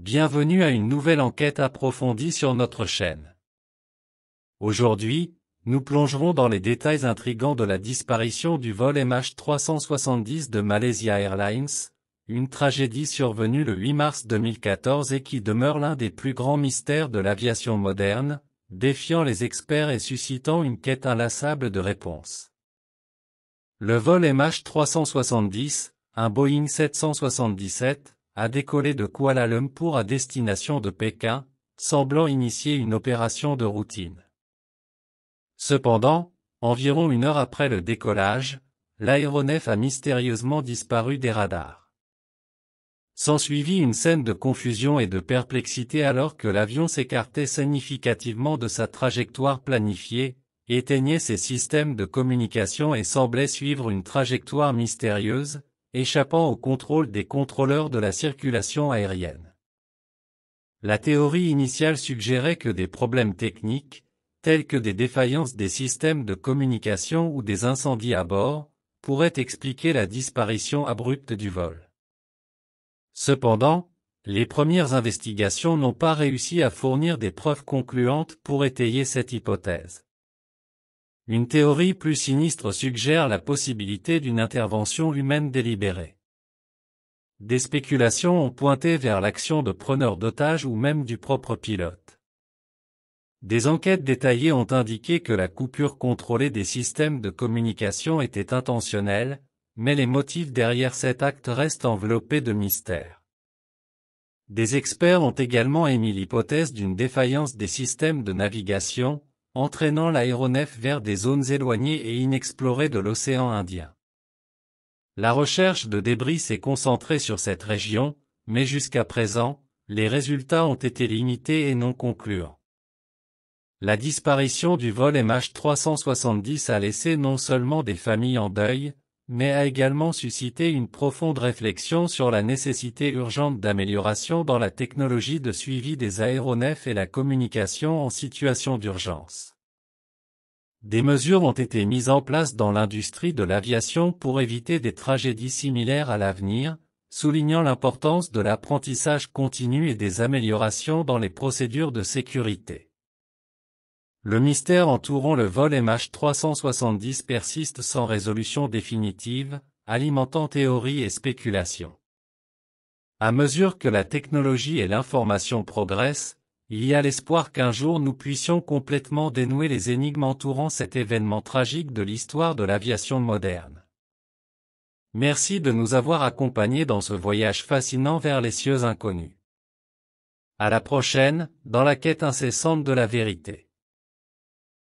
Bienvenue à une nouvelle enquête approfondie sur notre chaîne. Aujourd'hui, nous plongerons dans les détails intrigants de la disparition du vol MH370 de Malaysia Airlines, une tragédie survenue le 8 mars 2014 et qui demeure l'un des plus grands mystères de l'aviation moderne, défiant les experts et suscitant une quête inlassable de réponses. Le vol MH370, un Boeing 777, a décollé de Kuala Lumpur à destination de Pékin, semblant initier une opération de routine. Cependant, environ une heure après le décollage, l'aéronef a mystérieusement disparu des radars. S'ensuivit une scène de confusion et de perplexité alors que l'avion s'écartait significativement de sa trajectoire planifiée, éteignait ses systèmes de communication et semblait suivre une trajectoire mystérieuse, échappant au contrôle des contrôleurs de la circulation aérienne. La théorie initiale suggérait que des problèmes techniques, tels que des défaillances des systèmes de communication ou des incendies à bord, pourraient expliquer la disparition abrupte du vol. Cependant, les premières investigations n'ont pas réussi à fournir des preuves concluantes pour étayer cette hypothèse. Une théorie plus sinistre suggère la possibilité d'une intervention humaine délibérée. Des spéculations ont pointé vers l'action de preneurs d'otages ou même du propre pilote. Des enquêtes détaillées ont indiqué que la coupure contrôlée des systèmes de communication était intentionnelle, mais les motifs derrière cet acte restent enveloppés de mystère. Des experts ont également émis l'hypothèse d'une défaillance des systèmes de navigation, entraînant l'aéronef vers des zones éloignées et inexplorées de l'océan Indien. La recherche de débris s'est concentrée sur cette région, mais jusqu'à présent, les résultats ont été limités et non concluants. La disparition du vol MH370 a laissé non seulement des familles en deuil, mais a également suscité une profonde réflexion sur la nécessité urgente d'amélioration dans la technologie de suivi des aéronefs et la communication en situation d'urgence. Des mesures ont été mises en place dans l'industrie de l'aviation pour éviter des tragédies similaires à l'avenir, soulignant l'importance de l'apprentissage continu et des améliorations dans les procédures de sécurité. Le mystère entourant le vol MH370 persiste sans résolution définitive, alimentant théories et spéculations. À mesure que la technologie et l'information progressent, il y a l'espoir qu'un jour nous puissions complètement dénouer les énigmes entourant cet événement tragique de l'histoire de l'aviation moderne. Merci de nous avoir accompagnés dans ce voyage fascinant vers les cieux inconnus. À la prochaine, dans la quête incessante de la vérité.